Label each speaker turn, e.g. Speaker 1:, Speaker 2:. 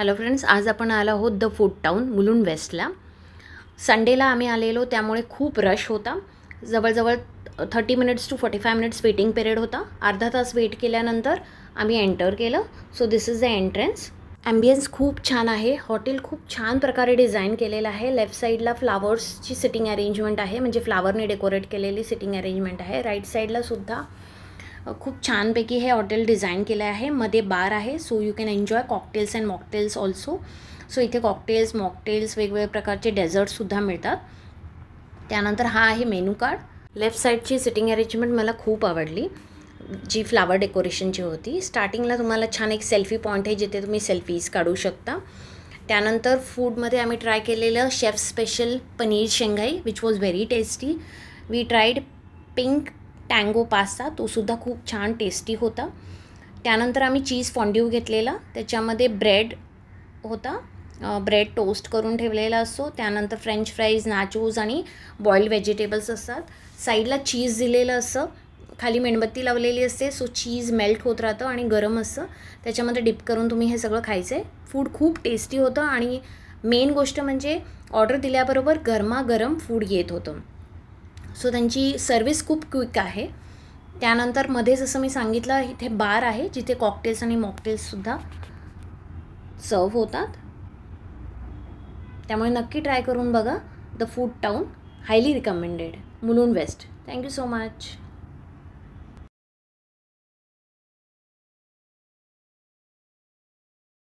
Speaker 1: hello friends आज आपण आलो आहोत द फूड टाउन मुलुंड वेस्टला संडेला आम्ही आलेलो त्यामुळे खूप रश होता जवळजवळ thirty minutes to forty five minutes waiting period होता अर्धा तास वेट केल्यानंतर आम्ही एंटर केलं so this is the entrance ambience खूप छान आहे हॉटेल खूप छान प्रकारे डिझाईन केलेलं आहे लेफ्ट साईडला फ्लावर्सची सिटिंग अरेंजमेंट आहे म्हणजे फ्लावरने डेकोरेट केलेली सिटिंग अरेंजमेंट आहे राईट साईडलासुद्धा सुद्धा खूप छानपैकी हे हॉटेल डिझाईन केलं आहे मध्ये बार आहे so you can enjoy cocktails and mocktails also so इथे कॉकटेल्स मॉकटेल्स वेगवेगळ्या प्रकारचे डेझर्टसुद्धा मिळतात त्यानंतर हा आहे मेनू कार्ड लेफ्ट साईडची सिटिंग अरेंजमेंट मला खूप आवडली जी फ्लावर डेकोरेशनची होती स्टार्टिंगला तुम्हाला छान एक सेल्फी पॉईंट आहे जिथे तुम्ही सेल्फीज काढू शकता त्यानंतर फूडमध्ये आम्ही ट्राय केलेलं शेफ स्पेशल पनीर शेंगाई which was very tasty we tried pink tango pasta तोसुद्धा खूप छान टेस्टी होता त्यानंतर आम्ही चीज फॉन्ड्यू घेतलेला त्याच्यामध्ये ब्रेड होता ब्रेड टोस्ट करून ठेवलेला असतो त्यानंतर फ्रेंच फ्राईज नाचोज आणि बॉईल्ड व्हेजिटेबल्स असतात साईडला चीज दिलेलं असं खाली मेणबत्ती लावलेली असते सो चीज मेल्ट होत राहतं आणि गरम असतं त्याच्यामध्ये डिप करून तुम्ही हे सगळं खायचं आहे फूड खूप टेस्टी होतं आणि मेन गोष्ट म्हणजे ऑर्डर दिल्याबरोबर गरमागरम फूड येत होतं सो त्यांची सर्विस खूप क्विक आहे त्यानंतर मध्ये जसं मी सांगितलं इथे बार आहे जिथे कॉकटेल्स आणि मॉकटेल्ससुद्धा सर्व होतात त्यामुळे नक्की ट्राय करून बघा the food town highly recommended Mulund west thank you so much